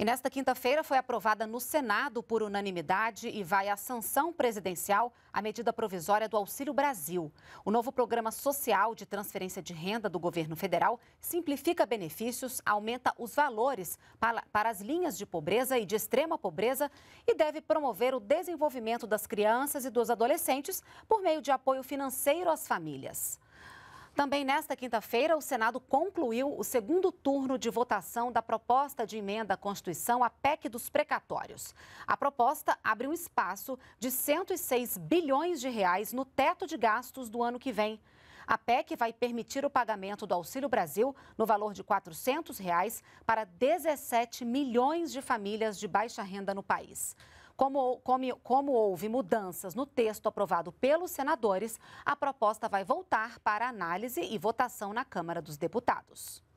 E nesta quinta-feira foi aprovada no Senado por unanimidade e vai à sanção presidencial a medida provisória do Auxílio Brasil. O novo programa social de transferência de renda do governo federal simplifica benefícios, aumenta os valores para, as linhas de pobreza e de extrema pobreza e deve promover o desenvolvimento das crianças e dos adolescentes por meio de apoio financeiro às famílias. Também nesta quinta-feira, o Senado concluiu o segundo turno de votação da proposta de emenda à Constituição, a PEC dos precatórios. A proposta abre um espaço de 106 bilhões de reais no teto de gastos do ano que vem. A PEC vai permitir o pagamento do Auxílio Brasil no valor de R$ 400 reais para 17 milhões de famílias de baixa renda no país. Como, como, como houve mudanças no texto aprovado pelos senadores, a proposta vai voltar para análise e votação na Câmara dos Deputados.